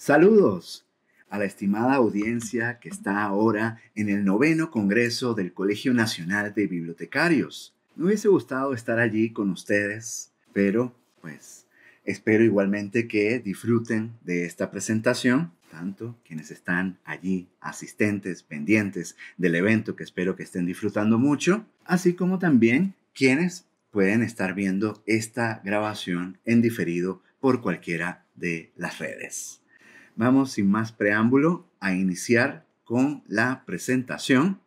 Saludos a la estimada audiencia que está ahora en el noveno Congreso del Colegio Nacional de Bibliotecarios. Me hubiese gustado estar allí con ustedes, pero pues espero igualmente que disfruten de esta presentación, tanto quienes están allí asistentes, pendientes del evento que espero que estén disfrutando mucho, así como también quienes pueden estar viendo esta grabación en diferido por cualquiera de las redes vamos sin más preámbulo a iniciar con la presentación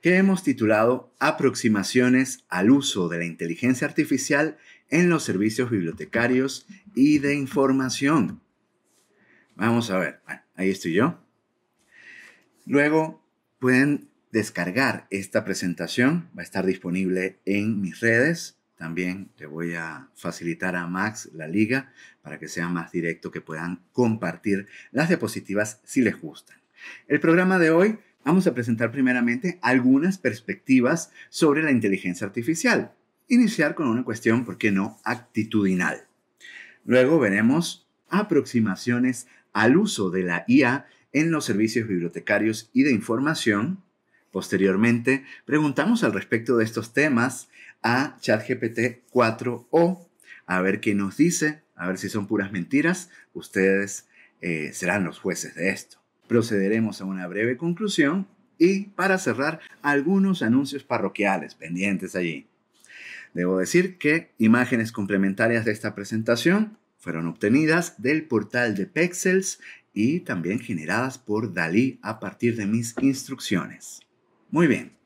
que hemos titulado Aproximaciones al uso de la inteligencia artificial en los servicios bibliotecarios y de información. Vamos a ver, ah, ahí estoy yo. Luego pueden descargar esta presentación, va a estar disponible en mis redes también le voy a facilitar a Max la liga para que sea más directo, que puedan compartir las diapositivas si les gustan. El programa de hoy vamos a presentar primeramente algunas perspectivas sobre la inteligencia artificial. Iniciar con una cuestión, ¿por qué no?, actitudinal. Luego veremos aproximaciones al uso de la IA en los servicios bibliotecarios y de información. Posteriormente, preguntamos al respecto de estos temas a ChatGPT 4O, a ver qué nos dice, a ver si son puras mentiras. Ustedes eh, serán los jueces de esto. Procederemos a una breve conclusión y, para cerrar, algunos anuncios parroquiales pendientes allí. Debo decir que imágenes complementarias de esta presentación fueron obtenidas del portal de Pexels y también generadas por Dalí a partir de mis instrucciones. Muy bien,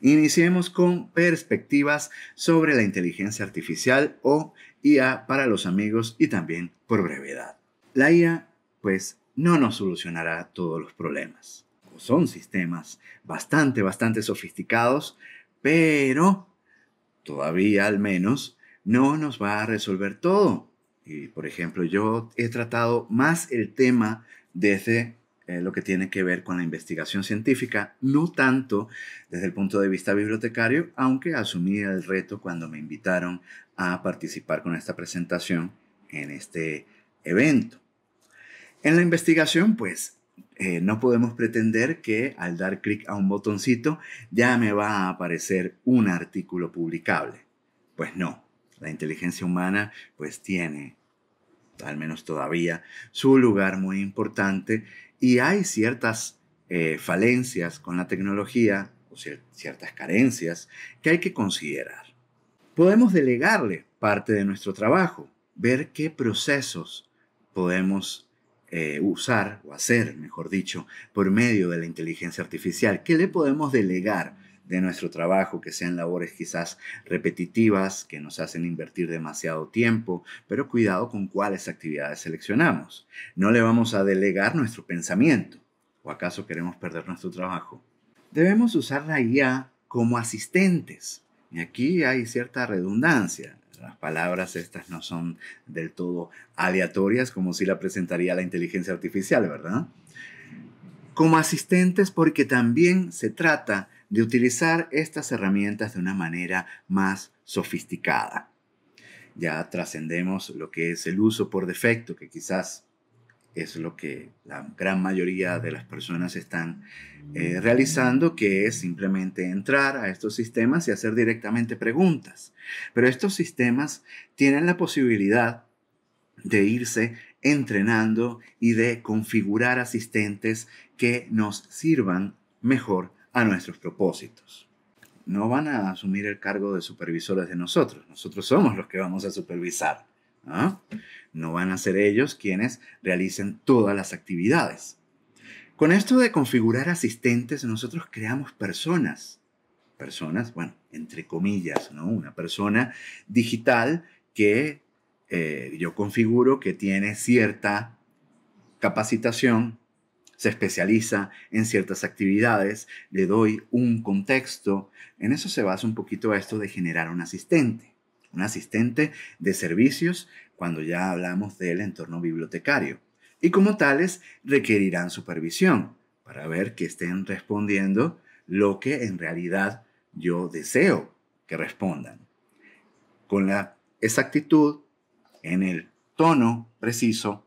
Iniciemos con perspectivas sobre la inteligencia artificial o IA para los amigos y también por brevedad. La IA, pues, no nos solucionará todos los problemas. Son sistemas bastante, bastante sofisticados, pero todavía al menos no nos va a resolver todo. Y por ejemplo, yo he tratado más el tema desde eh, lo que tiene que ver con la investigación científica, no tanto desde el punto de vista bibliotecario, aunque asumí el reto cuando me invitaron a participar con esta presentación en este evento. En la investigación, pues eh, no podemos pretender que al dar clic a un botoncito ya me va a aparecer un artículo publicable. Pues no, la inteligencia humana pues tiene, al menos todavía, su lugar muy importante y hay ciertas eh, falencias con la tecnología, o ciertas carencias, que hay que considerar. Podemos delegarle parte de nuestro trabajo, ver qué procesos podemos eh, usar o hacer, mejor dicho, por medio de la inteligencia artificial, qué le podemos delegar de nuestro trabajo, que sean labores quizás repetitivas, que nos hacen invertir demasiado tiempo, pero cuidado con cuáles actividades seleccionamos. No le vamos a delegar nuestro pensamiento. ¿O acaso queremos perder nuestro trabajo? Debemos usar la IA como asistentes. Y aquí hay cierta redundancia. Las palabras estas no son del todo aleatorias como si la presentaría la inteligencia artificial, ¿verdad? Como asistentes porque también se trata de utilizar estas herramientas de una manera más sofisticada. Ya trascendemos lo que es el uso por defecto, que quizás es lo que la gran mayoría de las personas están eh, realizando, que es simplemente entrar a estos sistemas y hacer directamente preguntas. Pero estos sistemas tienen la posibilidad de irse entrenando y de configurar asistentes que nos sirvan mejor a nuestros propósitos. No van a asumir el cargo de supervisores de nosotros, nosotros somos los que vamos a supervisar. ¿no? van a ser ellos quienes realicen todas las actividades. Con esto de configurar asistentes, nosotros creamos personas. Personas, bueno, entre comillas, ¿no? Una persona digital que eh, yo configuro que tiene cierta capacitación, se especializa en ciertas actividades, le doy un contexto. En eso se basa un poquito esto de generar un asistente, un asistente de servicios cuando ya hablamos del entorno bibliotecario. Y como tales, requerirán supervisión para ver que estén respondiendo lo que en realidad yo deseo que respondan. Con la exactitud, en el tono preciso,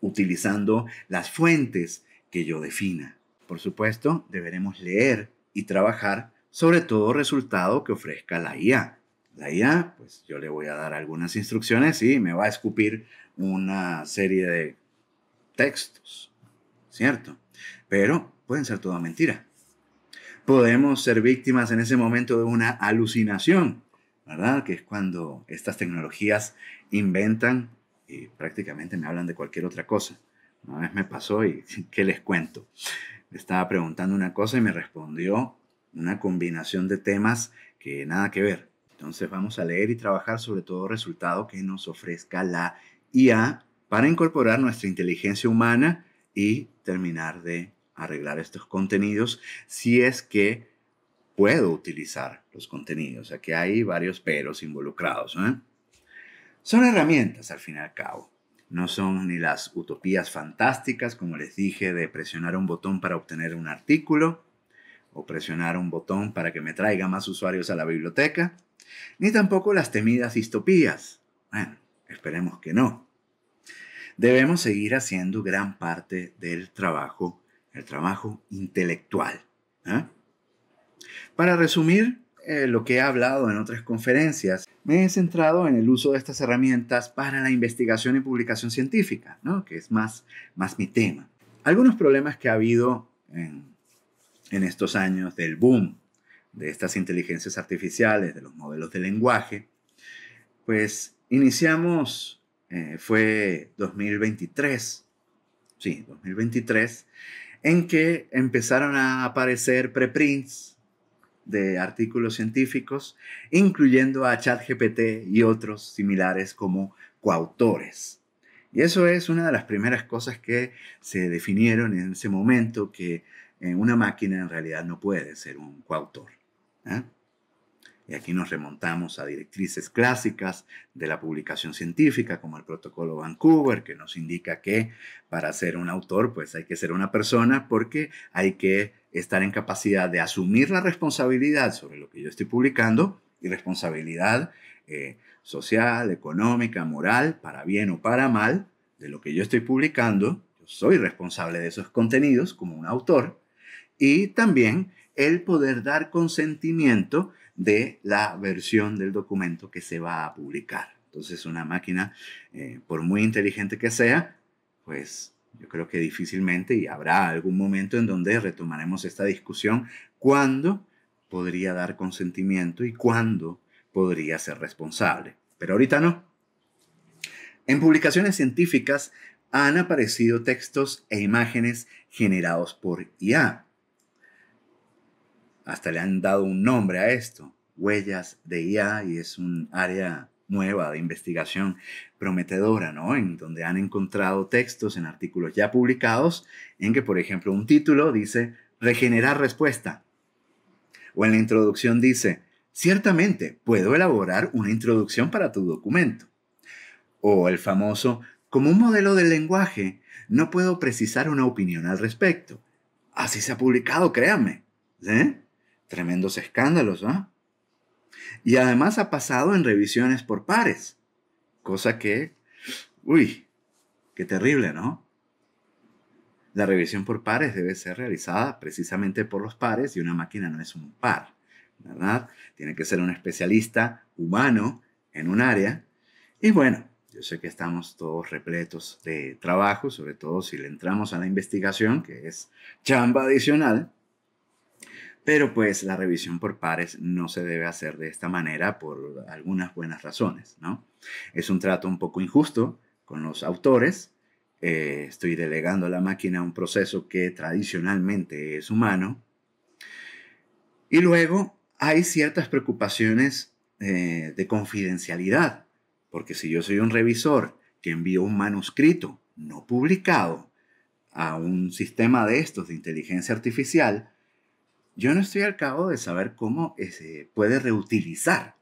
utilizando las fuentes que yo defina. Por supuesto, deberemos leer y trabajar sobre todo resultado que ofrezca la IA. La IA, pues yo le voy a dar algunas instrucciones y me va a escupir una serie de textos, ¿cierto? Pero pueden ser toda mentira. Podemos ser víctimas en ese momento de una alucinación, ¿verdad? Que es cuando estas tecnologías inventan y prácticamente me hablan de cualquier otra cosa. Una vez me pasó y ¿qué les cuento? estaba preguntando una cosa y me respondió una combinación de temas que nada que ver. Entonces vamos a leer y trabajar sobre todo resultado que nos ofrezca la IA para incorporar nuestra inteligencia humana y terminar de arreglar estos contenidos si es que puedo utilizar los contenidos. Aquí hay varios peros involucrados. ¿eh? Son herramientas al fin y al cabo. No son ni las utopías fantásticas, como les dije, de presionar un botón para obtener un artículo o presionar un botón para que me traiga más usuarios a la biblioteca, ni tampoco las temidas distopías. Bueno, esperemos que no. Debemos seguir haciendo gran parte del trabajo, el trabajo intelectual. ¿eh? Para resumir, eh, lo que he hablado en otras conferencias, me he centrado en el uso de estas herramientas para la investigación y publicación científica, ¿no? que es más, más mi tema. Algunos problemas que ha habido en, estos años del boom de estas inteligencias artificiales, de los modelos de lenguaje, pues iniciamos, eh, fue 2023, sí, 2023, en que empezaron a aparecer preprints de artículos científicos, incluyendo a ChatGPT y otros similares como coautores. Y eso es una de las primeras cosas que se definieron en ese momento, que eh, una máquina en realidad no puede ser un coautor. ¿eh? Y aquí nos remontamos a directrices clásicas de la publicación científica, como el protocolo Vancouver, que nos indica que para ser un autor, pues hay que ser una persona porque hay que estar en capacidad de asumir la responsabilidad sobre lo que yo estoy publicando y responsabilidad eh, social, económica, moral, para bien o para mal, de lo que yo estoy publicando. Yo soy responsable de esos contenidos como un autor y también el poder dar consentimiento de la versión del documento que se va a publicar. Entonces una máquina, eh, por muy inteligente que sea, pues yo creo que difícilmente y habrá algún momento en donde retomaremos esta discusión cuándo podría dar consentimiento y cuándo podría ser responsable. Pero ahorita no. En publicaciones científicas han aparecido textos e imágenes generados por IA. Hasta le han dado un nombre a esto, huellas de IA, y es un área nueva de investigación prometedora, ¿no? En donde han encontrado textos en artículos ya publicados en que, por ejemplo, un título dice regenerar respuesta. O en la introducción dice, ciertamente puedo elaborar una introducción para tu documento. O el famoso, como un modelo del lenguaje, no puedo precisar una opinión al respecto. Así se ha publicado, créanme. ¿Eh? Tremendos escándalos, ¿no?, ¿ah? Y además ha pasado en revisiones por pares, cosa que, uy, qué terrible, ¿no? La revisión por pares debe ser realizada precisamente por los pares y una máquina no es un par, ¿verdad? Tiene que ser un especialista humano en un área. Y bueno, yo sé que estamos todos repletos de trabajo, sobre todo si le entramos a la investigación, que es chamba adicional, pero pues la revisión por pares no se debe hacer de esta manera por algunas buenas razones, ¿no? Es un trato un poco injusto con los autores. Eh, estoy delegando a la máquina un proceso que tradicionalmente es humano. Y luego hay ciertas preocupaciones eh, de confidencialidad, porque si yo soy un revisor que envío un manuscrito no publicado a un sistema de estos de inteligencia artificial, yo no estoy al cabo de saber cómo se este, puede reutilizar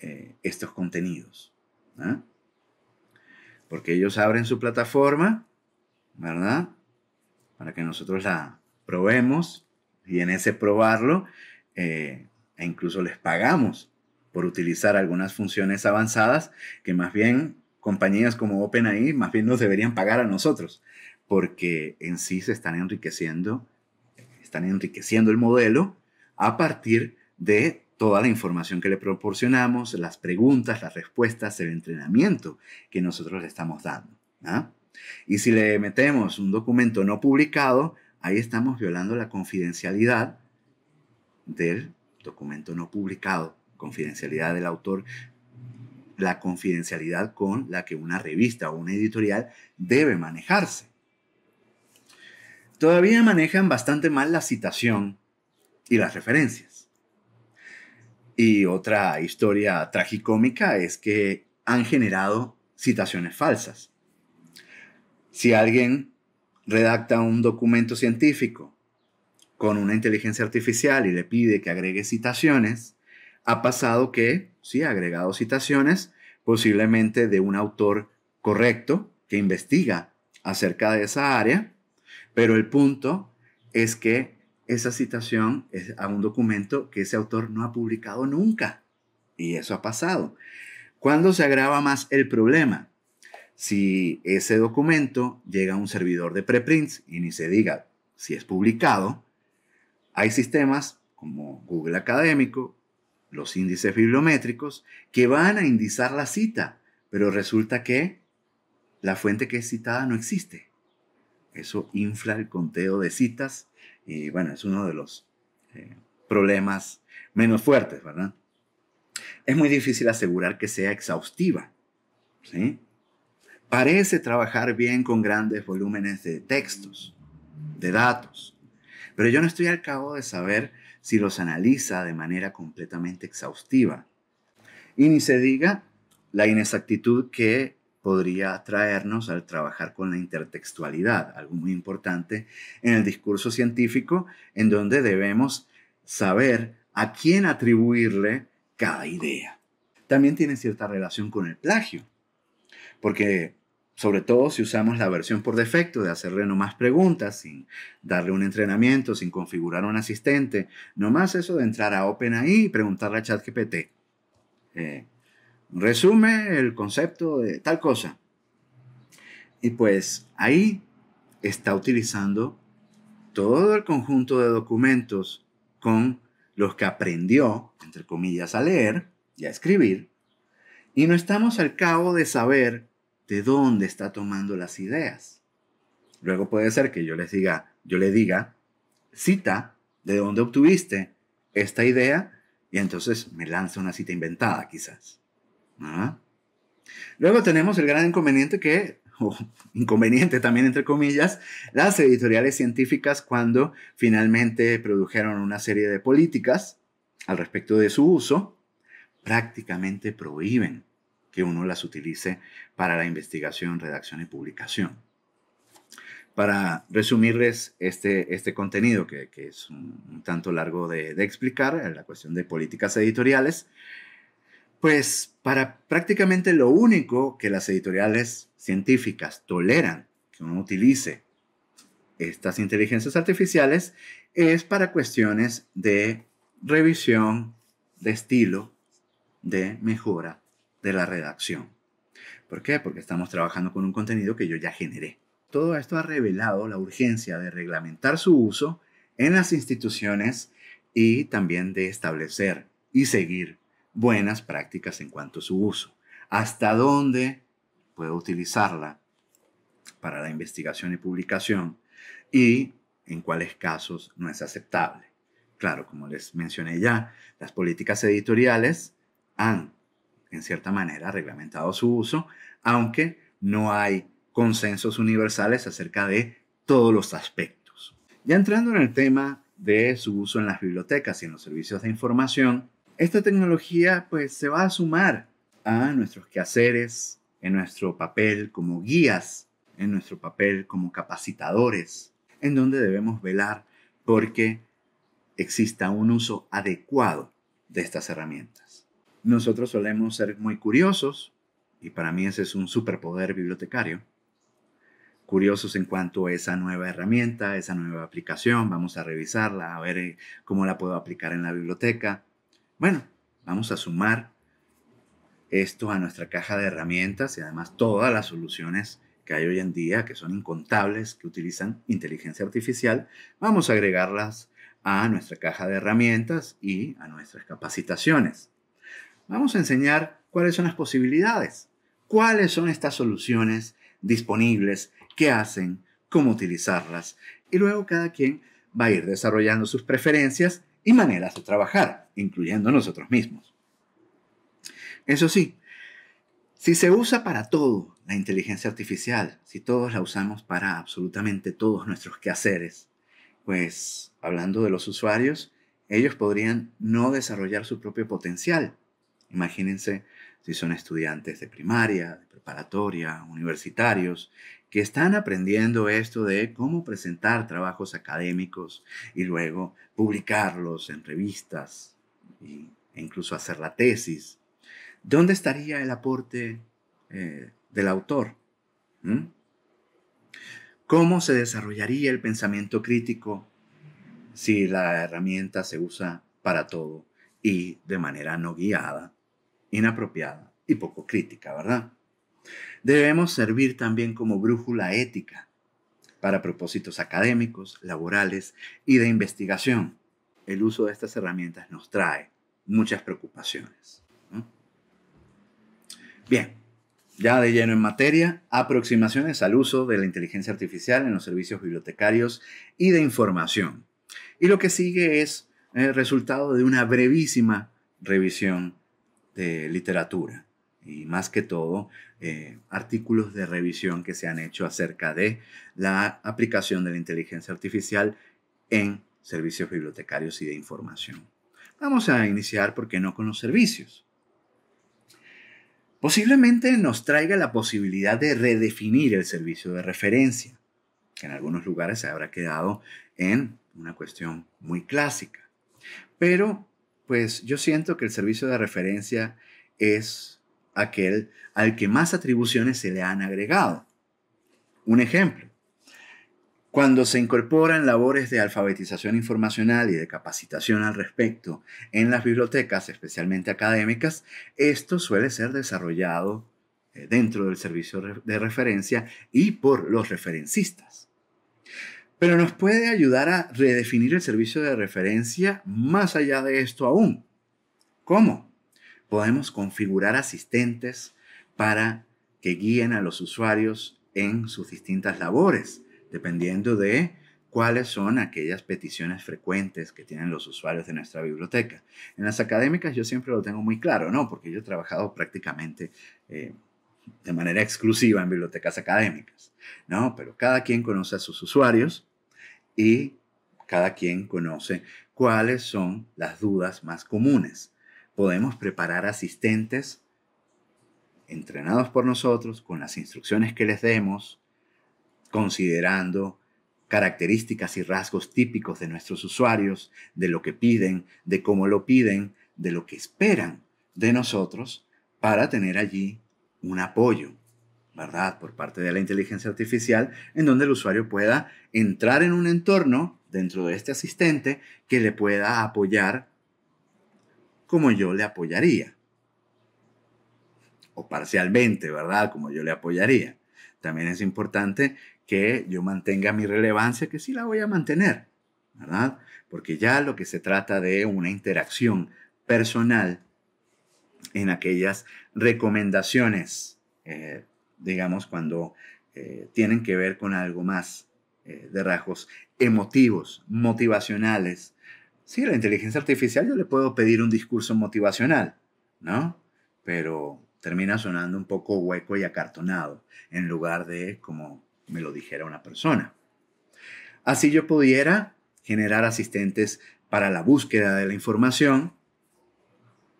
eh, estos contenidos. ¿ah? Porque ellos abren su plataforma, ¿verdad? Para que nosotros la probemos y en ese probarlo, eh, e incluso les pagamos por utilizar algunas funciones avanzadas que más bien compañías como OpenAI más bien nos deberían pagar a nosotros, porque en sí se están enriqueciendo están enriqueciendo el modelo a partir de toda la información que le proporcionamos, las preguntas, las respuestas, el entrenamiento que nosotros le estamos dando. ¿ah? Y si le metemos un documento no publicado, ahí estamos violando la confidencialidad del documento no publicado, confidencialidad del autor, la confidencialidad con la que una revista o una editorial debe manejarse todavía manejan bastante mal la citación y las referencias. Y otra historia tragicómica es que han generado citaciones falsas. Si alguien redacta un documento científico con una inteligencia artificial y le pide que agregue citaciones, ha pasado que, si ha agregado citaciones, posiblemente de un autor correcto que investiga acerca de esa área, pero el punto es que esa citación es a un documento que ese autor no ha publicado nunca. Y eso ha pasado. ¿Cuándo se agrava más el problema? Si ese documento llega a un servidor de preprints y ni se diga si es publicado, hay sistemas como Google Académico, los índices bibliométricos, que van a indizar la cita, pero resulta que la fuente que es citada no existe. Eso infla el conteo de citas y bueno, es uno de los eh, problemas menos fuertes, ¿verdad? Es muy difícil asegurar que sea exhaustiva, ¿sí? Parece trabajar bien con grandes volúmenes de textos, de datos, pero yo no estoy al cabo de saber si los analiza de manera completamente exhaustiva. Y ni se diga la inexactitud que podría traernos al trabajar con la intertextualidad, algo muy importante en el discurso científico, en donde debemos saber a quién atribuirle cada idea. También tiene cierta relación con el plagio, porque sobre todo si usamos la versión por defecto de hacerle nomás preguntas, sin darle un entrenamiento, sin configurar un asistente, nomás eso de entrar a OpenAI y preguntarle a ChatGPT. Eh, resume el concepto de tal cosa. Y pues ahí está utilizando todo el conjunto de documentos con los que aprendió, entre comillas, a leer y a escribir, y no estamos al cabo de saber de dónde está tomando las ideas. Luego puede ser que yo diga, yo le diga, cita de dónde obtuviste esta idea, y entonces me lanza una cita inventada quizás. ¿Ah? Luego tenemos el gran inconveniente que, inconveniente también entre comillas, las editoriales científicas cuando finalmente produjeron una serie de políticas al respecto de su uso, prácticamente prohíben que uno las utilice para la investigación, redacción y publicación. Para resumirles este, este contenido, que, es un, tanto largo de, de explicar, la cuestión de políticas editoriales, pues para prácticamente lo único que las editoriales científicas toleran que uno utilice estas inteligencias artificiales es para cuestiones de revisión, de estilo, de mejora de la redacción. ¿Por qué? Porque estamos trabajando con un contenido que yo ya generé. Todo esto ha revelado la urgencia de reglamentar su uso en las instituciones y también de establecer y seguir buenas prácticas en cuanto a su uso. ¿Hasta dónde puedo utilizarla para la investigación y publicación? Y en cuáles casos no es aceptable. Claro, como les mencioné ya, las políticas editoriales han, en cierta manera, reglamentado su uso, aunque no hay consensos universales acerca de todos los aspectos. Ya entrando en el tema de su uso en las bibliotecas y en los servicios de información, esta tecnología pues se va a sumar a nuestros quehaceres, en nuestro papel como guías, en nuestro papel como capacitadores, en donde debemos velar porque exista un uso adecuado de estas herramientas. Nosotros solemos ser muy curiosos, y para mí ese es un superpoder bibliotecario, curiosos en cuanto a esa nueva herramienta, esa nueva aplicación, vamos a revisarla, a ver eh, cómo la puedo aplicar en la biblioteca, bueno, vamos a sumar esto a nuestra caja de herramientas y además todas las soluciones que hay hoy en día, que son incontables, que utilizan inteligencia artificial, vamos a agregarlas a nuestra caja de herramientas y a nuestras capacitaciones. Vamos a enseñar cuáles son las posibilidades, cuáles son estas soluciones disponibles, qué hacen, cómo utilizarlas. Y luego cada quien va a ir desarrollando sus preferencias y maneras de trabajar, incluyendo nosotros mismos. Eso sí, si se usa para todo la inteligencia artificial, si todos la usamos para absolutamente todos nuestros quehaceres, pues hablando de los usuarios, ellos podrían no desarrollar su propio potencial. Imagínense si son estudiantes de primaria, de preparatoria, universitarios, que están aprendiendo esto de cómo presentar trabajos académicos y luego publicarlos en revistas e incluso hacer la tesis. ¿Dónde estaría el aporte eh, del autor? ¿Mm? ¿Cómo se desarrollaría el pensamiento crítico si la herramienta se usa para todo y de manera no guiada, inapropiada y poco crítica, verdad? Debemos servir también como brújula ética para propósitos académicos, laborales y de investigación. El uso de estas herramientas nos trae muchas preocupaciones. Bien, ya de lleno en materia, aproximaciones al uso de la inteligencia artificial en los servicios bibliotecarios y de información. Y lo que sigue es el eh, resultado de una brevísima revisión de literatura y más que todo eh, artículos de revisión que se han hecho acerca de la aplicación de la inteligencia artificial en servicios bibliotecarios y de información. Vamos a iniciar, ¿por qué no?, con los servicios. Posiblemente nos traiga la posibilidad de redefinir el servicio de referencia, que en algunos lugares se habrá quedado en una cuestión muy clásica. Pero, pues yo siento que el servicio de referencia es aquel al que más atribuciones se le han agregado. Un ejemplo, cuando se incorporan labores de alfabetización informacional y de capacitación al respecto en las bibliotecas, especialmente académicas, esto suele ser desarrollado eh, dentro del servicio de referencia y por los referencistas. Pero nos puede ayudar a redefinir el servicio de referencia más allá de esto aún. ¿Cómo? podemos configurar asistentes para que guíen a los usuarios en sus distintas labores, dependiendo de cuáles son aquellas peticiones frecuentes que tienen los usuarios de nuestra biblioteca. En las académicas yo siempre lo tengo muy claro, ¿no? Porque yo he trabajado prácticamente eh, de manera exclusiva en bibliotecas académicas, ¿no? Pero cada quien conoce a sus usuarios y cada quien conoce cuáles son las dudas más comunes podemos preparar asistentes entrenados por nosotros con las instrucciones que les demos, considerando características y rasgos típicos de nuestros usuarios, de lo que piden, de cómo lo piden, de lo que esperan de nosotros para tener allí un apoyo, ¿verdad? Por parte de la inteligencia artificial, en donde el usuario pueda entrar en un entorno dentro de este asistente que le pueda apoyar como yo le apoyaría. O parcialmente, ¿verdad? Como yo le apoyaría. También es importante que yo mantenga mi relevancia, que sí la voy a mantener, ¿verdad? Porque ya lo que se trata de una interacción personal en aquellas recomendaciones, eh, digamos, cuando eh, tienen que ver con algo más eh, de rasgos emotivos, motivacionales, Sí, la inteligencia artificial yo le puedo pedir un discurso motivacional, ¿no? Pero termina sonando un poco hueco y acartonado, en lugar de como me lo dijera una persona. Así yo pudiera generar asistentes para la búsqueda de la información,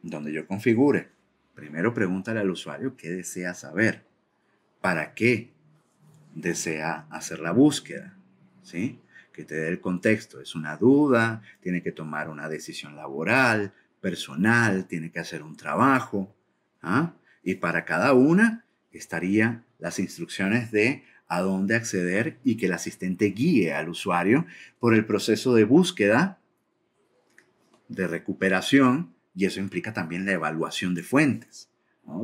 donde yo configure. Primero pregúntale al usuario qué desea saber, para qué desea hacer la búsqueda, ¿sí? que te dé el contexto. Es una duda, tiene que tomar una decisión laboral, personal, tiene que hacer un trabajo. ¿ah? Y para cada una estarían las instrucciones de a dónde acceder y que el asistente guíe al usuario por el proceso de búsqueda, de recuperación, y eso implica también la evaluación de fuentes.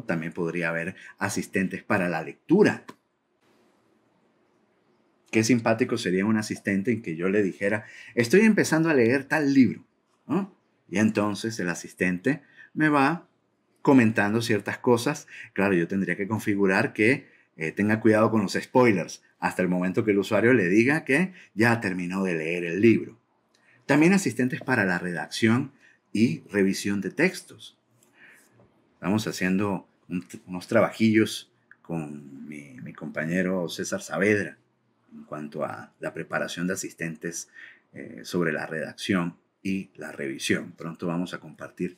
También podría haber asistentes para la lectura qué simpático sería un asistente en que yo le dijera, estoy empezando a leer tal libro. Y entonces el asistente me va comentando ciertas cosas. Claro, yo tendría que configurar que eh, tenga cuidado con los spoilers hasta el momento que el usuario le diga que ya terminó de leer el libro. También asistentes para la redacción y revisión de textos. Estamos haciendo unos trabajillos con mi compañero César Saavedra en cuanto a la preparación de asistentes eh, sobre la redacción y la revisión. Pronto vamos a compartir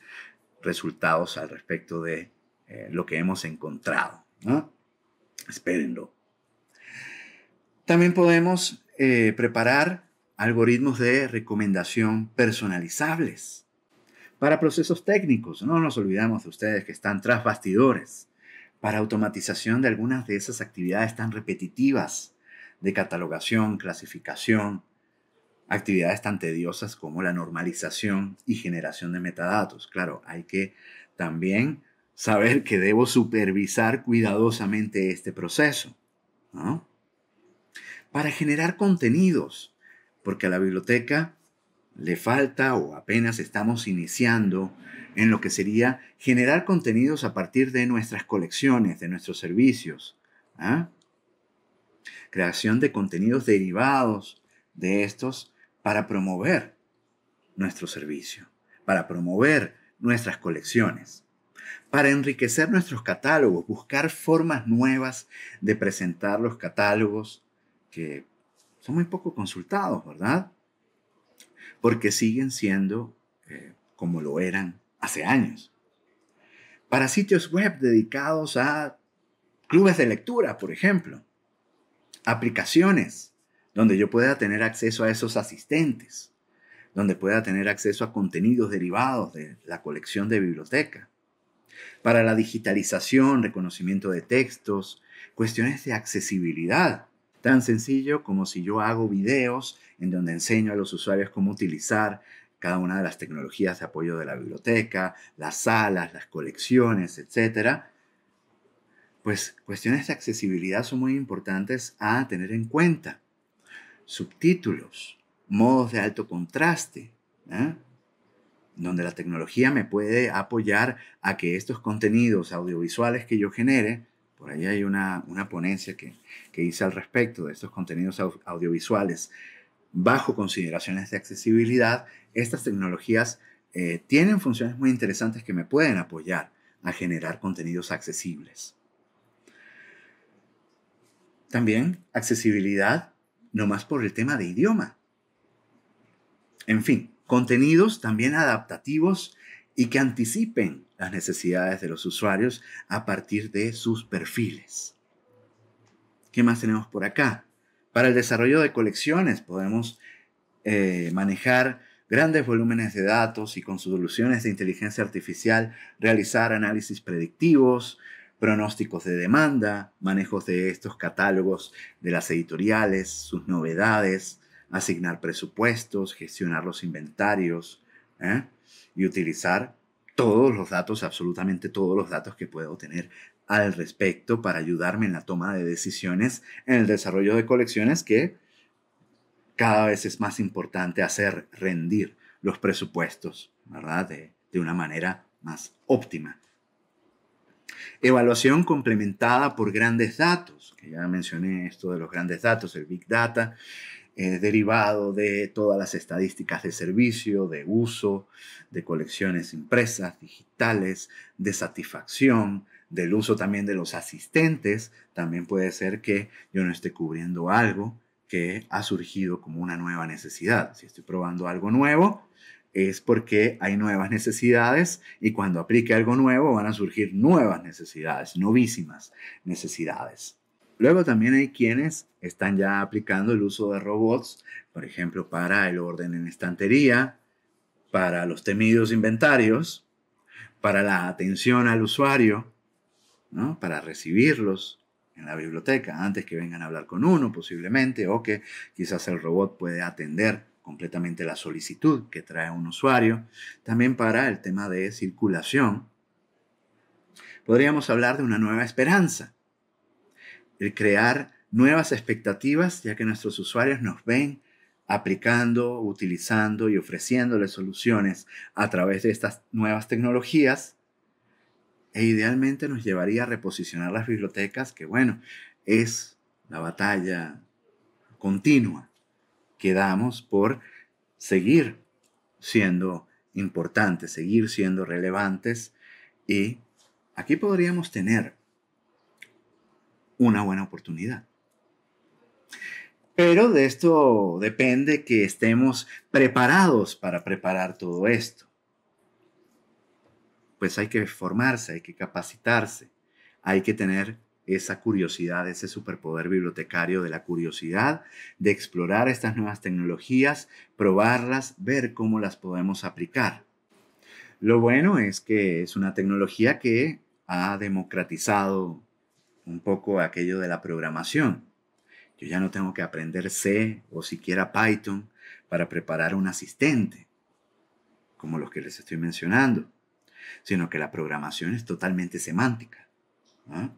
resultados al respecto de eh, lo que hemos encontrado. Espérenlo. También podemos eh, preparar algoritmos de recomendación personalizables para procesos técnicos. No nos olvidamos de ustedes que están tras bastidores para automatización de algunas de esas actividades tan repetitivas de catalogación, clasificación, actividades tan tediosas como la normalización y generación de metadatos. Claro, hay que también saber que debo supervisar cuidadosamente este proceso. ¿no? Para generar contenidos, porque a la biblioteca le falta o apenas estamos iniciando en lo que sería generar contenidos a partir de nuestras colecciones, de nuestros servicios. ¿ah? creación de contenidos derivados de estos para promover nuestro servicio, para promover nuestras colecciones, para enriquecer nuestros catálogos, buscar formas nuevas de presentar los catálogos que son muy poco consultados, ¿verdad? Porque siguen siendo eh, como lo eran hace años. Para sitios web dedicados a clubes de lectura, por ejemplo, aplicaciones donde yo pueda tener acceso a esos asistentes, donde pueda tener acceso a contenidos derivados de la colección de biblioteca, para la digitalización, reconocimiento de textos, cuestiones de accesibilidad, tan sencillo como si yo hago videos en donde enseño a los usuarios cómo utilizar cada una de las tecnologías de apoyo de la biblioteca, las salas, las colecciones, etcétera, pues cuestiones de accesibilidad son muy importantes a tener en cuenta. Subtítulos, modos de alto contraste, ¿eh? donde la tecnología me puede apoyar a que estos contenidos audiovisuales que yo genere, por ahí hay una, ponencia que, que, hice al respecto de estos contenidos audiovisuales bajo consideraciones de accesibilidad, estas tecnologías eh, tienen funciones muy interesantes que me pueden apoyar a generar contenidos accesibles. También accesibilidad, no más por el tema de idioma. En fin, contenidos también adaptativos y que anticipen las necesidades de los usuarios a partir de sus perfiles. ¿Qué más tenemos por acá? Para el desarrollo de colecciones podemos eh, manejar grandes volúmenes de datos y con soluciones de inteligencia artificial realizar análisis predictivos, pronósticos de demanda, manejos de estos catálogos de las editoriales, sus novedades, asignar presupuestos, gestionar los inventarios ¿eh? y utilizar todos los datos, absolutamente todos los datos que puedo tener al respecto para ayudarme en la toma de decisiones, en el desarrollo de colecciones que cada vez es más importante hacer rendir los presupuestos, ¿verdad? de una manera más óptima. Evaluación complementada por grandes datos, que ya mencioné esto de los grandes datos, el Big Data, eh, derivado de todas las estadísticas de servicio, de uso, de colecciones impresas, digitales, de satisfacción, del uso también de los asistentes. También puede ser que yo no esté cubriendo algo que ha surgido como una nueva necesidad. Si estoy probando algo nuevo, es porque hay nuevas necesidades y cuando aplique algo nuevo van a surgir nuevas necesidades, novísimas necesidades. Luego también hay quienes están ya aplicando el uso de robots, por ejemplo, para el orden en estantería, para los temidos inventarios, para la atención al usuario, ¿no? para recibirlos en la biblioteca antes que vengan a hablar con uno posiblemente o que quizás el robot puede atender completamente la solicitud que trae un usuario, también para el tema de circulación, podríamos hablar de una nueva esperanza, el crear nuevas expectativas, ya que nuestros usuarios nos ven aplicando, utilizando y ofreciéndoles soluciones a través de estas nuevas tecnologías, e idealmente nos llevaría a reposicionar las bibliotecas, que bueno, es la batalla continua Quedamos por seguir siendo importantes, seguir siendo relevantes. Y aquí podríamos tener una buena oportunidad. Pero de esto depende que estemos preparados para preparar todo esto. Pues hay que formarse, hay que capacitarse, hay que tener esa curiosidad, ese superpoder bibliotecario de la curiosidad, de explorar estas nuevas tecnologías, probarlas, ver cómo las podemos aplicar. Lo bueno es que es una tecnología que ha democratizado un poco aquello de la programación. Yo ya no tengo que aprender C o siquiera Python para preparar un asistente, como los que les estoy mencionando, sino que la programación es totalmente semántica. ¿no? ¿ah?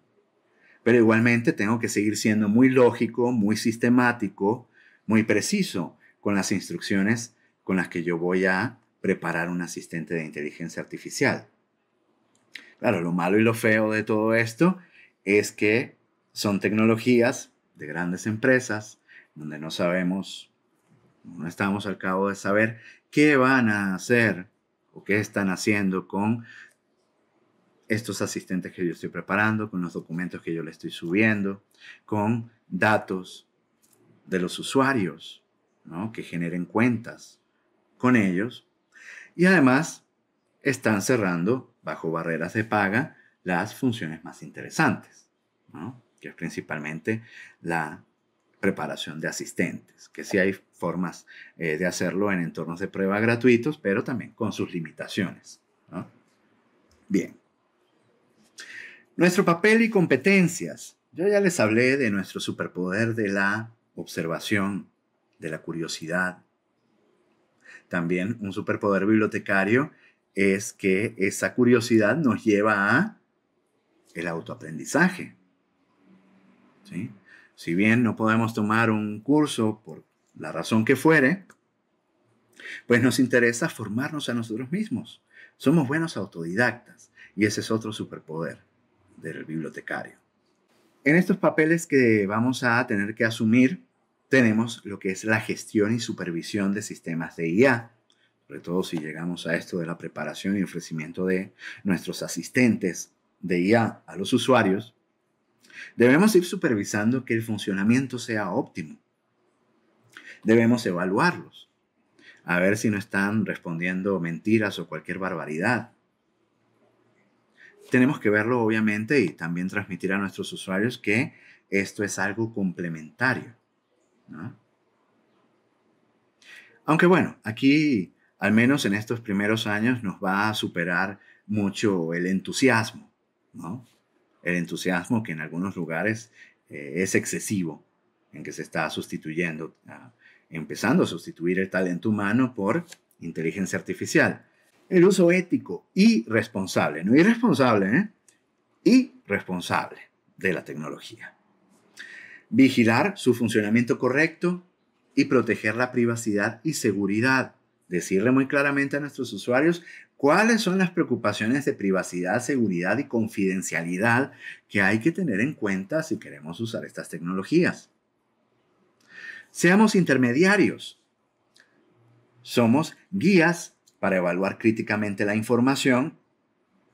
pero igualmente tengo que seguir siendo muy lógico, muy sistemático, muy preciso con las instrucciones con las que yo voy a preparar un asistente de inteligencia artificial. Claro, lo malo y lo feo de todo esto es que son tecnologías de grandes empresas donde no sabemos, no estamos al cabo de saber qué van a hacer o qué están haciendo con estos asistentes que yo estoy preparando, con los documentos que yo le estoy subiendo, con datos de los usuarios, que generen cuentas con ellos. Y además están cerrando bajo barreras de paga las funciones más interesantes, que es principalmente la preparación de asistentes, que sí hay formas eh, de hacerlo en entornos de prueba gratuitos, pero también con sus limitaciones. Bien. Nuestro papel y competencias. Yo ya les hablé de nuestro superpoder de la observación, de la curiosidad. También un superpoder bibliotecario es que esa curiosidad nos lleva a el autoaprendizaje. Si bien no podemos tomar un curso por la razón que fuere, pues nos interesa formarnos a nosotros mismos. Somos buenos autodidactas y ese es otro superpoder del bibliotecario. En estos papeles que vamos a tener que asumir, tenemos lo que es la gestión y supervisión de sistemas de IA, sobre todo si llegamos a esto de la preparación y ofrecimiento de nuestros asistentes de IA a los usuarios, debemos ir supervisando que el funcionamiento sea óptimo. Debemos evaluarlos, a ver si no están respondiendo mentiras o cualquier barbaridad tenemos que verlo obviamente y también transmitir a nuestros usuarios que esto es algo complementario. ¿no? Aunque bueno, aquí, al menos en estos primeros años, nos va a superar mucho el entusiasmo, El entusiasmo que en algunos lugares eh, es excesivo, en que se está sustituyendo, ah, empezando a sustituir el talento humano por inteligencia artificial el uso ético y responsable, no irresponsable, ¿eh? y responsable de la tecnología. Vigilar su funcionamiento correcto y proteger la privacidad y seguridad. Decirle muy claramente a nuestros usuarios cuáles son las preocupaciones de privacidad, seguridad y confidencialidad que hay que tener en cuenta si queremos usar estas tecnologías. Seamos intermediarios. Somos guías para evaluar críticamente la información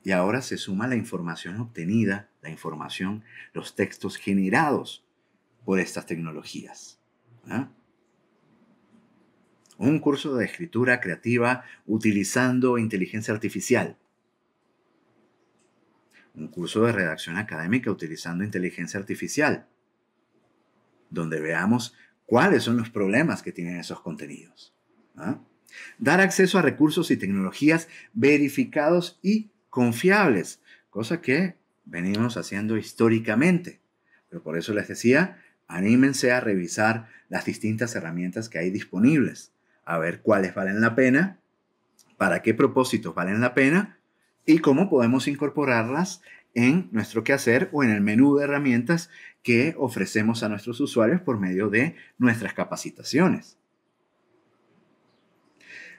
y ahora se suma la información obtenida, la información, los textos generados por estas tecnologías. Un curso de escritura creativa utilizando inteligencia artificial. Un curso de redacción académica utilizando inteligencia artificial, donde veamos cuáles son los problemas que tienen esos contenidos. ¿Ah? Dar acceso a recursos y tecnologías verificados y confiables, cosa que venimos haciendo históricamente. Pero por eso les decía, anímense a revisar las distintas herramientas que hay disponibles, a ver cuáles valen la pena, para qué propósitos valen la pena y cómo podemos incorporarlas en nuestro quehacer o en el menú de herramientas que ofrecemos a nuestros usuarios por medio de nuestras capacitaciones.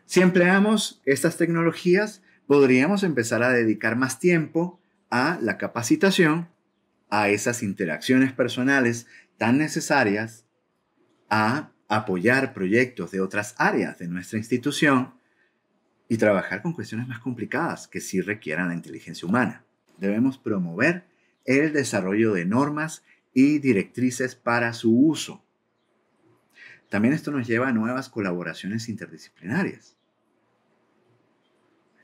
Si empleamos estas tecnologías, podríamos empezar a dedicar más tiempo a la capacitación, a esas interacciones personales tan necesarias, a apoyar proyectos de otras áreas de nuestra institución y trabajar con cuestiones más complicadas que sí requieran la inteligencia humana. Debemos promover el desarrollo de normas y directrices para su uso. También esto nos lleva a nuevas colaboraciones interdisciplinarias.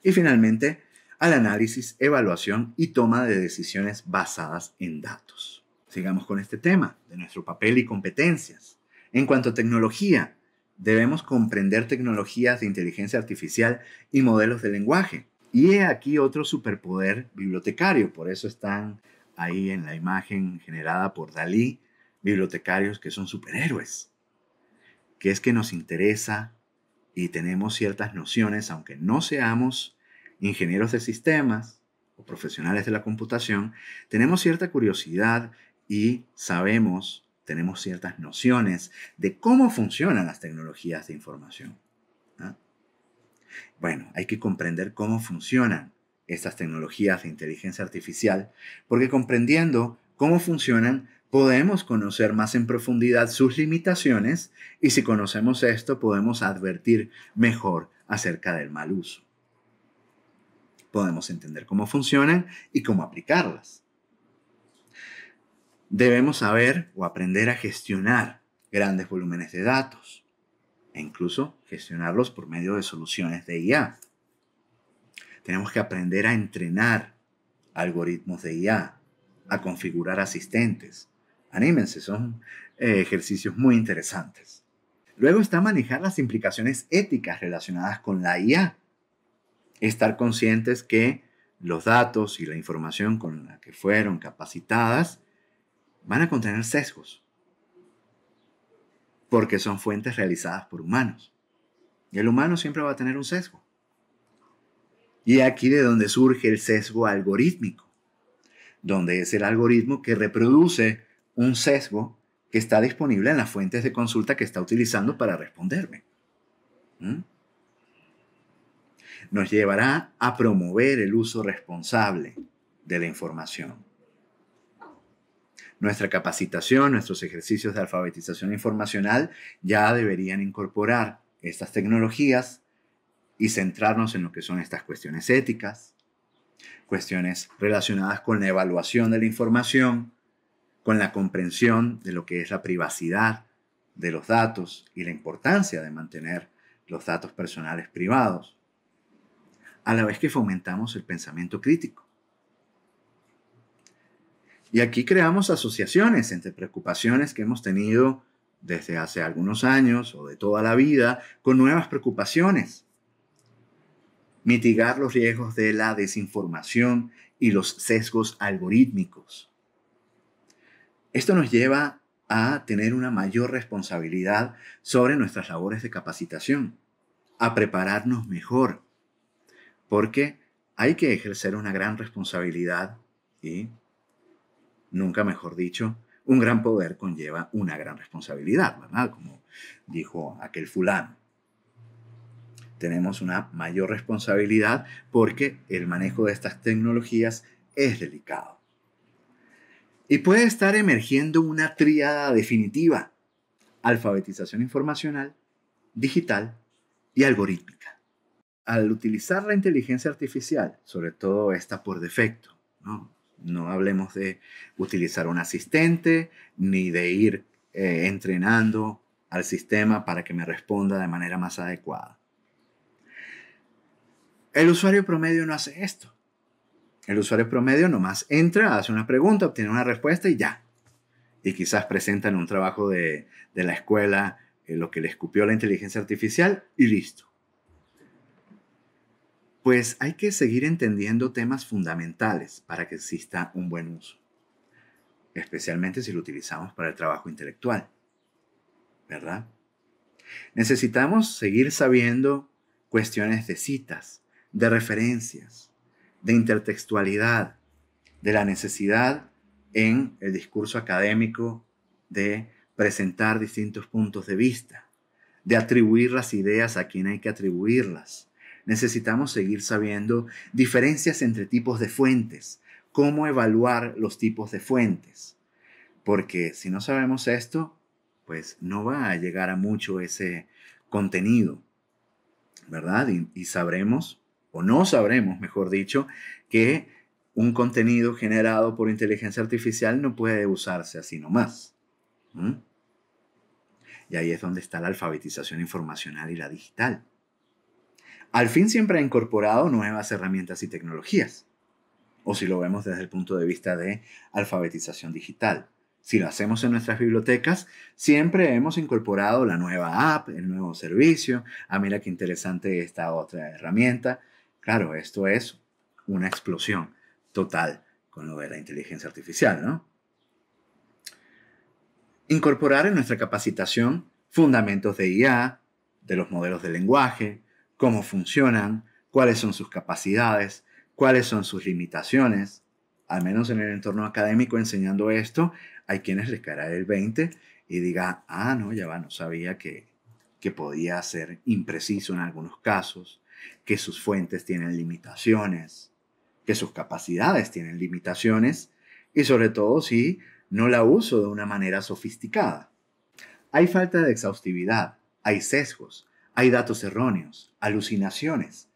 Y finalmente, al análisis, evaluación y toma de decisiones basadas en datos. Sigamos con este tema de nuestro papel y competencias. En cuanto a tecnología, debemos comprender tecnologías de inteligencia artificial y modelos de lenguaje. Y he aquí otro superpoder bibliotecario, por eso están ahí en la imagen generada por Dalí, bibliotecarios que son superhéroes, que es que nos interesa y tenemos ciertas nociones, aunque no seamos ingenieros de sistemas o profesionales de la computación, tenemos cierta curiosidad y sabemos, tenemos ciertas nociones de cómo funcionan las tecnologías de información. ¿ah? Bueno, hay que comprender cómo funcionan estas tecnologías de inteligencia artificial, porque comprendiendo cómo funcionan, podemos conocer más en profundidad sus limitaciones y si conocemos esto podemos advertir mejor acerca del mal uso. Podemos entender cómo funcionan y cómo aplicarlas. Debemos saber o aprender a gestionar grandes volúmenes de datos e incluso gestionarlos por medio de soluciones de IA. Tenemos que aprender a entrenar algoritmos de IA, a configurar asistentes, Anímense, son eh, ejercicios muy interesantes. Luego está manejar las implicaciones éticas relacionadas con la IA. Estar conscientes que los datos y la información con la que fueron capacitadas van a contener sesgos, porque son fuentes realizadas por humanos. Y el humano siempre va a tener un sesgo. Y aquí de donde surge el sesgo algorítmico, donde es el algoritmo que reproduce un sesgo que está disponible en las fuentes de consulta que está utilizando para responderme. ¿Mm? Nos llevará a promover el uso responsable de la información. Nuestra capacitación, nuestros ejercicios de alfabetización informacional ya deberían incorporar estas tecnologías y centrarnos en lo que son estas cuestiones éticas, cuestiones relacionadas con la evaluación de la información, con la comprensión de lo que es la privacidad de los datos y la importancia de mantener los datos personales privados, a la vez que fomentamos el pensamiento crítico. Y aquí creamos asociaciones entre preocupaciones que hemos tenido desde hace algunos años o de toda la vida con nuevas preocupaciones. Mitigar los riesgos de la desinformación y los sesgos algorítmicos. Esto nos lleva a tener una mayor responsabilidad sobre nuestras labores de capacitación, a prepararnos mejor, porque hay que ejercer una gran responsabilidad y, nunca mejor dicho, un gran poder conlleva una gran responsabilidad, ¿verdad? Como dijo aquel fulano. Tenemos una mayor responsabilidad porque el manejo de estas tecnologías es delicado. Y puede estar emergiendo una tríada definitiva, alfabetización informacional, digital y algorítmica. Al utilizar la inteligencia artificial, sobre todo esta por defecto, ¿no? hablemos de utilizar un asistente ni de ir eh, entrenando al sistema para que me responda de manera más adecuada. El usuario promedio no hace esto. El usuario promedio nomás entra, hace una pregunta, obtiene una respuesta y ya. Y quizás presentan un trabajo de, la escuela eh, lo que le escupió la inteligencia artificial y listo. Pues hay que seguir entendiendo temas fundamentales para que exista un buen uso, especialmente si lo utilizamos para el trabajo intelectual, ¿verdad? Necesitamos seguir sabiendo cuestiones de citas, de referencias, de intertextualidad, de la necesidad en el discurso académico de presentar distintos puntos de vista, de atribuir las ideas a quien hay que atribuirlas. Necesitamos seguir sabiendo diferencias entre tipos de fuentes, cómo evaluar los tipos de fuentes, porque si no sabemos esto, pues no va a llegar a mucho ese contenido, ¿verdad? Y, sabremos o no sabremos, mejor dicho, que un contenido generado por inteligencia artificial no puede usarse así nomás. Y ahí es donde está la alfabetización informacional y la digital. Al fin siempre ha incorporado nuevas herramientas y tecnologías. O si lo vemos desde el punto de vista de alfabetización digital. Si lo hacemos en nuestras bibliotecas, siempre hemos incorporado la nueva app, el nuevo servicio. Ah, mira qué interesante esta otra herramienta. Claro, esto es una explosión total con lo de la inteligencia artificial, ¿no? Incorporar en nuestra capacitación fundamentos de IA, de los modelos de lenguaje, cómo funcionan, cuáles son sus capacidades, cuáles son sus limitaciones. Al menos en el entorno académico enseñando esto, hay quienes les el 20 y diga, ah, no, ya va, no sabía que, que podía ser impreciso en algunos casos, que sus fuentes tienen limitaciones, que sus capacidades tienen limitaciones y sobre todo si no la uso de una manera sofisticada. Hay falta de exhaustividad, hay sesgos, hay datos erróneos, alucinaciones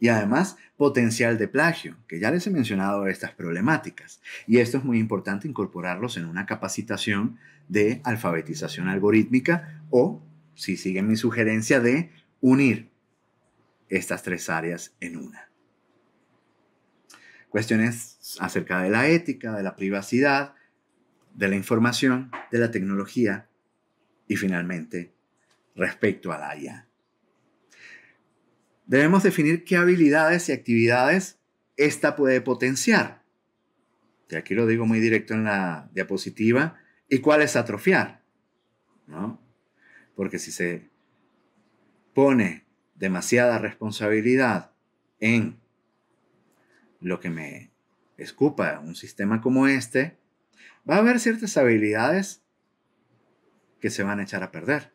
y además potencial de plagio, que ya les he mencionado estas problemáticas. Y esto es muy importante incorporarlos en una capacitación de alfabetización algorítmica o, si siguen mi sugerencia, de unir estas tres áreas en una. Cuestiones acerca de la ética, de la privacidad, de la información, de la tecnología y finalmente respecto a la IA. Debemos definir qué habilidades y actividades esta puede potenciar. Y aquí lo digo muy directo en la diapositiva. ¿Y cuál es atrofiar? ¿No? Porque si se pone demasiada responsabilidad en lo que me escupa un sistema como este, va a haber ciertas habilidades que se van a echar a perder.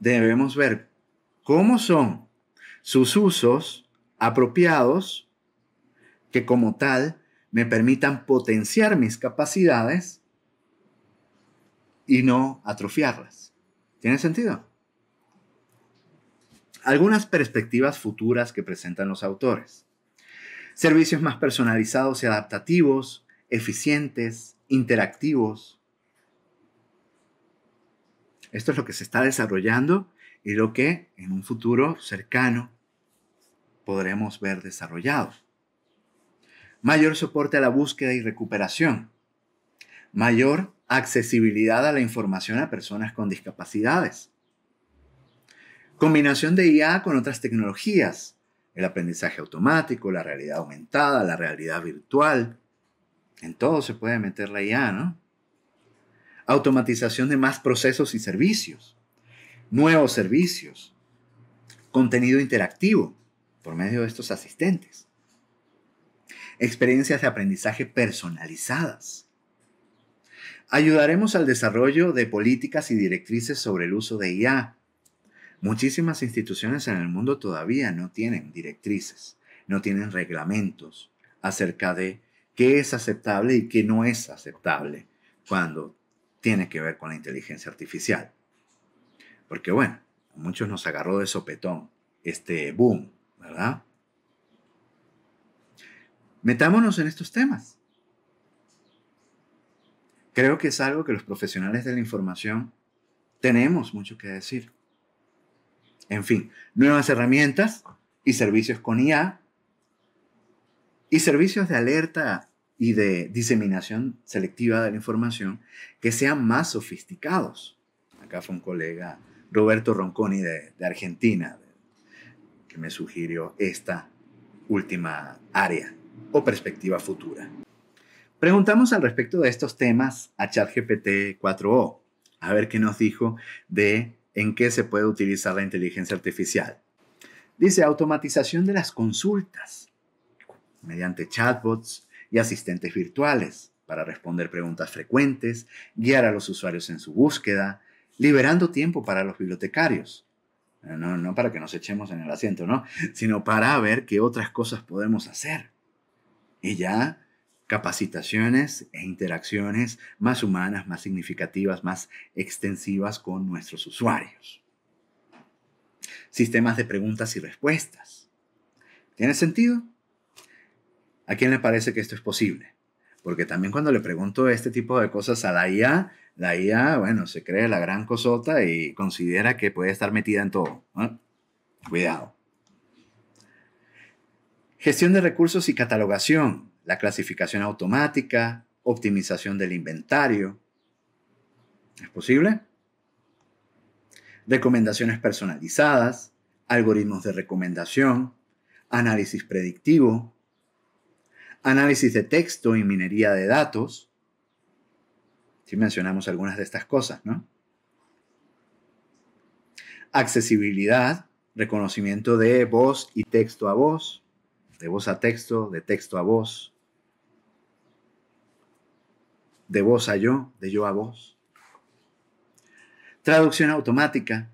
Debemos ver cómo son sus usos apropiados que como tal me permitan potenciar mis capacidades y no atrofiarlas. ¿Tiene sentido? algunas perspectivas futuras que presentan los autores. Servicios más personalizados y adaptativos, eficientes, interactivos. Esto es lo que se está desarrollando y lo que en un futuro cercano podremos ver desarrollado. Mayor soporte a la búsqueda y recuperación. Mayor accesibilidad a la información a personas con discapacidades Combinación de IA con otras tecnologías, el aprendizaje automático, la realidad aumentada, la realidad virtual. En todo se puede meter la IA, ¿no? Automatización de más procesos y servicios, nuevos servicios, contenido interactivo por medio de estos asistentes, experiencias de aprendizaje personalizadas. Ayudaremos al desarrollo de políticas y directrices sobre el uso de IA Muchísimas instituciones en el mundo todavía no tienen directrices, no tienen reglamentos acerca de qué es aceptable y qué no es aceptable cuando tiene que ver con la inteligencia artificial. Porque bueno, a muchos nos agarró de sopetón este boom, ¿verdad? Metámonos en estos temas. Creo que es algo que los profesionales de la información tenemos mucho que decir. En fin, nuevas herramientas y servicios con IA y servicios de alerta y de diseminación selectiva de la información que sean más sofisticados. Acá fue un colega, Roberto Ronconi, de, Argentina, que me sugirió esta última área o perspectiva futura. Preguntamos al respecto de estos temas a ChatGPT 4O, a ver qué nos dijo de en qué se puede utilizar la inteligencia artificial. Dice automatización de las consultas mediante chatbots y asistentes virtuales para responder preguntas frecuentes, guiar a los usuarios en su búsqueda, liberando tiempo para los bibliotecarios. Eh, no, para que nos echemos en el asiento, ¿no? Sino para ver qué otras cosas podemos hacer. Y ya capacitaciones e interacciones más humanas, más significativas, más extensivas con nuestros usuarios. Sistemas de preguntas y respuestas. ¿Tiene sentido? ¿A quién le parece que esto es posible? Porque también cuando le pregunto este tipo de cosas a la IA, la IA, bueno, se cree la gran cosota y considera que puede estar metida en todo. Cuidado. Gestión de recursos y catalogación la clasificación automática, optimización del inventario. ¿Es posible? Recomendaciones personalizadas, algoritmos de recomendación, análisis predictivo, análisis de texto y minería de datos. Si mencionamos algunas de estas cosas, ¿no? Accesibilidad, reconocimiento de voz y texto a voz, de voz a texto, de texto a voz, de voz a yo, de yo a vos. Traducción automática,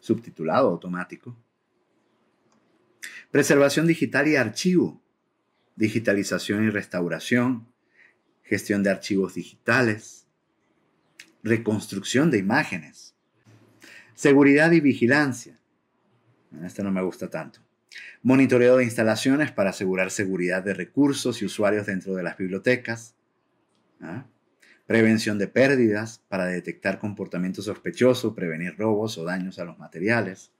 subtitulado automático. Preservación digital y archivo, digitalización y restauración, gestión de archivos digitales, reconstrucción de imágenes, seguridad y vigilancia. Ah, esta no me gusta tanto. Monitoreo de instalaciones para asegurar seguridad de recursos y usuarios dentro de las bibliotecas, ¿ah? Prevención de pérdidas para detectar comportamiento sospechoso, prevenir robos o daños a los materiales.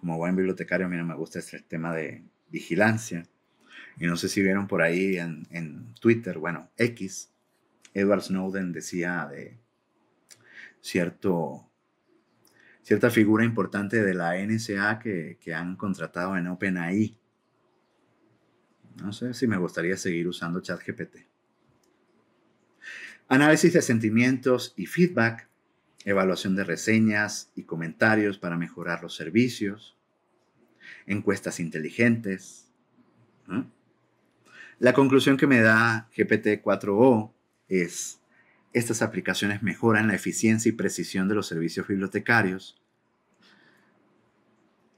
Como buen bibliotecario, a mí no me gusta este tema de vigilancia. Y no sé si vieron por ahí en, Twitter, bueno, X, Edward Snowden decía de cierto, cierta figura importante de la NSA que, que han contratado en OpenAI. No sé si me gustaría seguir usando ChatGPT análisis de sentimientos y feedback, evaluación de reseñas y comentarios para mejorar los servicios, encuestas inteligentes. La conclusión que me da GPT-4O es, estas aplicaciones mejoran la eficiencia y precisión de los servicios bibliotecarios.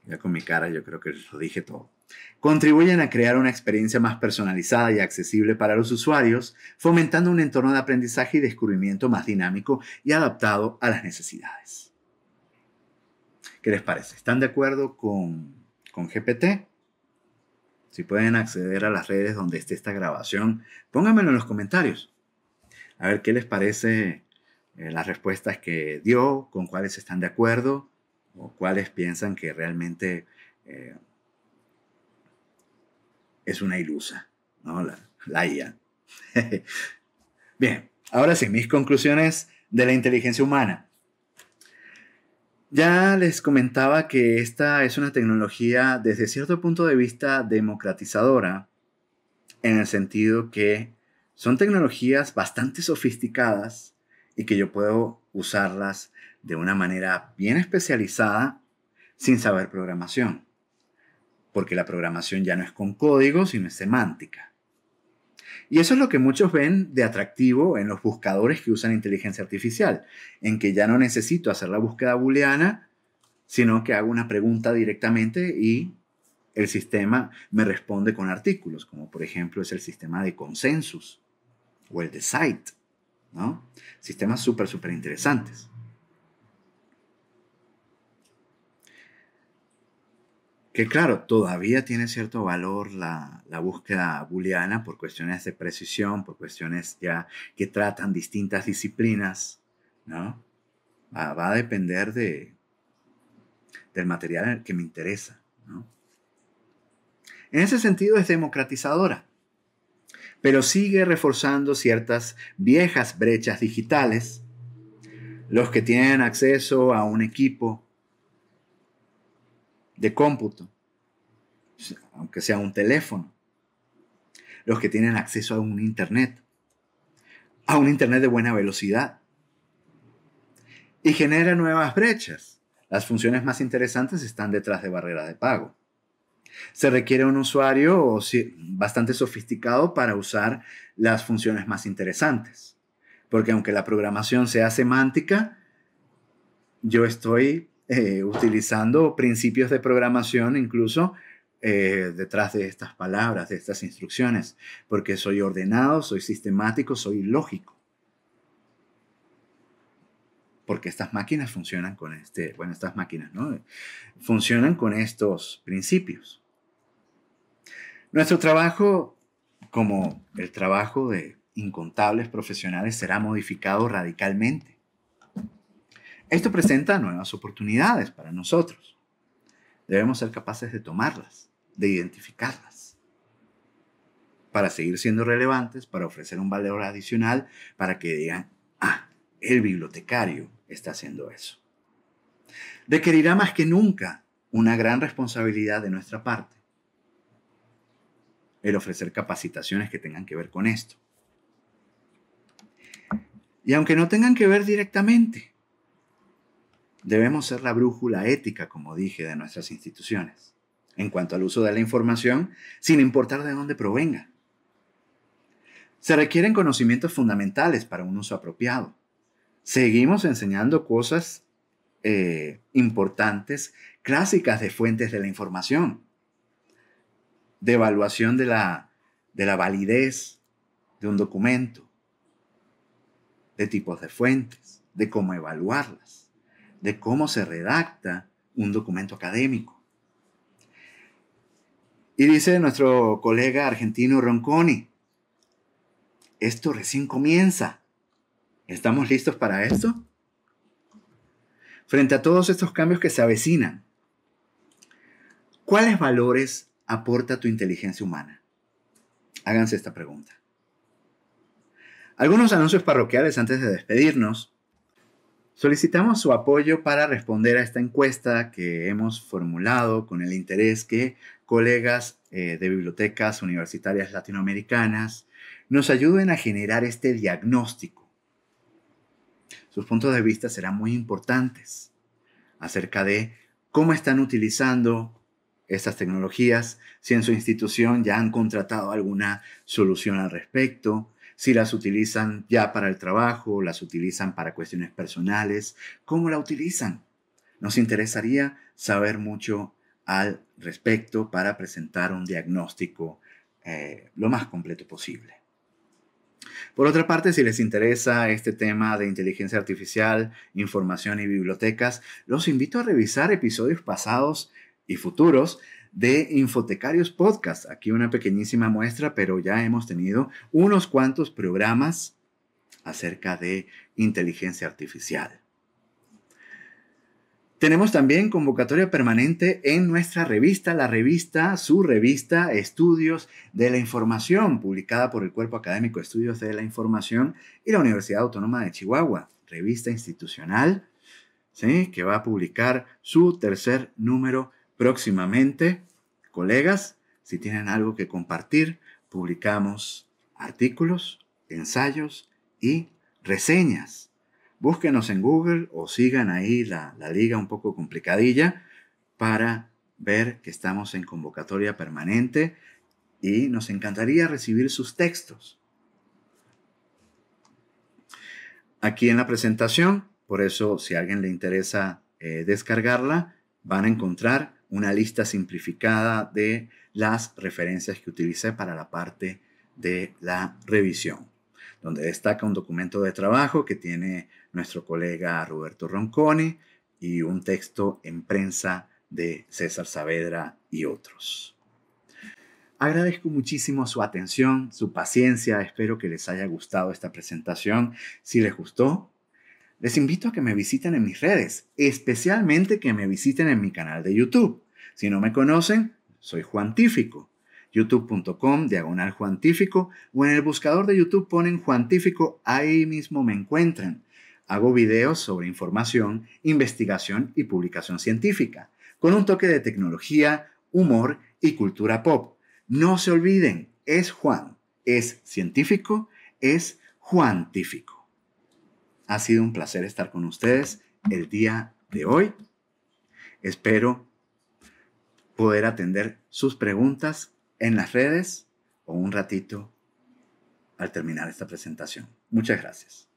Ya con mi cara yo creo que lo dije todo. Contribuyen a crear una experiencia más personalizada y accesible para los usuarios, fomentando un entorno de aprendizaje y descubrimiento más dinámico y adaptado a las necesidades. ¿Qué les parece? ¿Están de acuerdo con, con GPT? Si pueden acceder a las redes donde esté esta grabación, pónganmelo en los comentarios. A ver qué les parece eh, las respuestas que dio, con cuáles están de acuerdo o cuáles piensan que realmente... Eh, es una ilusa, ¿no? La, la IA. Bien, ahora sí, mis conclusiones de la inteligencia humana. Ya les comentaba que esta es una tecnología desde cierto punto de vista democratizadora, en el sentido que son tecnologías bastante sofisticadas y que yo puedo usarlas de una manera bien especializada sin saber programación porque la programación ya no es con código, sino es semántica. Y eso es lo que muchos ven de atractivo en los buscadores que usan inteligencia artificial, en que ya no necesito hacer la búsqueda booleana, sino que hago una pregunta directamente y el sistema me responde con artículos, como por ejemplo es el sistema de consensus o el de site, ¿no? Sistemas súper, súper interesantes. Que claro, todavía tiene cierto valor la, búsqueda booleana por cuestiones de precisión, por cuestiones ya que tratan distintas disciplinas, ¿no? Ah, va, a depender de, del material que me interesa, ¿no? En ese sentido es democratizadora, pero sigue reforzando ciertas viejas brechas digitales. Los que tienen acceso a un equipo de cómputo, aunque sea un teléfono, los que tienen acceso a un Internet, a un Internet de buena velocidad, y genera nuevas brechas. Las funciones más interesantes están detrás de barreras de pago. Se requiere un usuario bastante sofisticado para usar las funciones más interesantes, porque aunque la programación sea semántica, yo estoy eh, utilizando principios de programación incluso eh, detrás de estas palabras, de estas instrucciones, porque soy ordenado, soy sistemático, soy lógico. Porque estas máquinas funcionan con este, bueno, estas máquinas, ¿no? Funcionan con estos principios. Nuestro trabajo, como el trabajo de incontables profesionales, será modificado radicalmente esto presenta nuevas oportunidades para nosotros. Debemos ser capaces de tomarlas, de identificarlas, para seguir siendo relevantes, para ofrecer un valor adicional, para que digan, ah, el bibliotecario está haciendo eso. Requerirá más que nunca una gran responsabilidad de nuestra parte el ofrecer capacitaciones que tengan que ver con esto. Y aunque no tengan que ver directamente, debemos ser la brújula ética, como dije, de nuestras instituciones, en cuanto al uso de la información, sin importar de dónde provenga. Se requieren conocimientos fundamentales para un uso apropiado. Seguimos enseñando cosas eh, importantes, clásicas de fuentes de la información, de evaluación de la validez de un documento, de tipos de fuentes, de cómo evaluarlas de cómo se redacta un documento académico. Y dice nuestro colega argentino Ronconi, esto recién comienza. ¿Estamos listos para esto? Frente a todos estos cambios que se avecinan, ¿cuáles valores aporta tu inteligencia humana? Háganse esta pregunta. Algunos anuncios parroquiales antes de despedirnos. Solicitamos su apoyo para responder a esta encuesta que hemos formulado con el interés que colegas eh, de bibliotecas universitarias latinoamericanas nos ayuden a generar este diagnóstico. Sus puntos de vista serán muy importantes acerca de cómo están utilizando estas tecnologías, si en su institución ya han contratado alguna solución al respecto, si las utilizan ya para el trabajo, las utilizan para cuestiones personales, cómo la utilizan. Nos interesaría saber mucho al respecto para presentar un diagnóstico eh, lo más completo posible. Por otra parte, si les interesa este tema de inteligencia artificial, información y bibliotecas, los invito a revisar episodios pasados y futuros de Infotecarios Podcast. Aquí una pequeñísima muestra, pero ya hemos tenido unos cuantos programas acerca de inteligencia artificial. Tenemos también convocatoria permanente en nuestra revista, la revista, su revista, Estudios de la Información, publicada por el Cuerpo Académico Estudios de la Información y la Universidad Autónoma de Chihuahua, revista institucional, ¿sí? que va a publicar su tercer número Próximamente, colegas, si tienen algo que compartir, publicamos artículos, ensayos y reseñas. Búsquenos en Google o sigan ahí la, liga un poco complicadilla para ver que estamos en convocatoria permanente y nos encantaría recibir sus textos. Aquí en la presentación, por eso si a alguien le interesa eh, descargarla, van a encontrar una lista simplificada de las referencias que utilicé para la parte de la revisión, donde destaca un documento de trabajo que tiene nuestro colega Roberto Ronconi y un texto en prensa de César Saavedra y otros. Agradezco muchísimo su atención, su paciencia, espero que les haya gustado esta presentación. Si les gustó, les invito a que me visiten en mis redes, especialmente que me visiten en mi canal de YouTube. Si no me conocen, soy Juan Tífico. youtube.com diagonal Juan Tífico o en el buscador de YouTube ponen Juan Tífico, ahí mismo me encuentran. Hago videos sobre información, investigación y publicación científica, con un toque de tecnología, humor y cultura pop. No se olviden, es Juan, es científico, es Juantífico. Ha sido un placer estar con ustedes el día de hoy. Espero poder atender sus preguntas en las redes o un ratito al terminar esta presentación. Muchas gracias.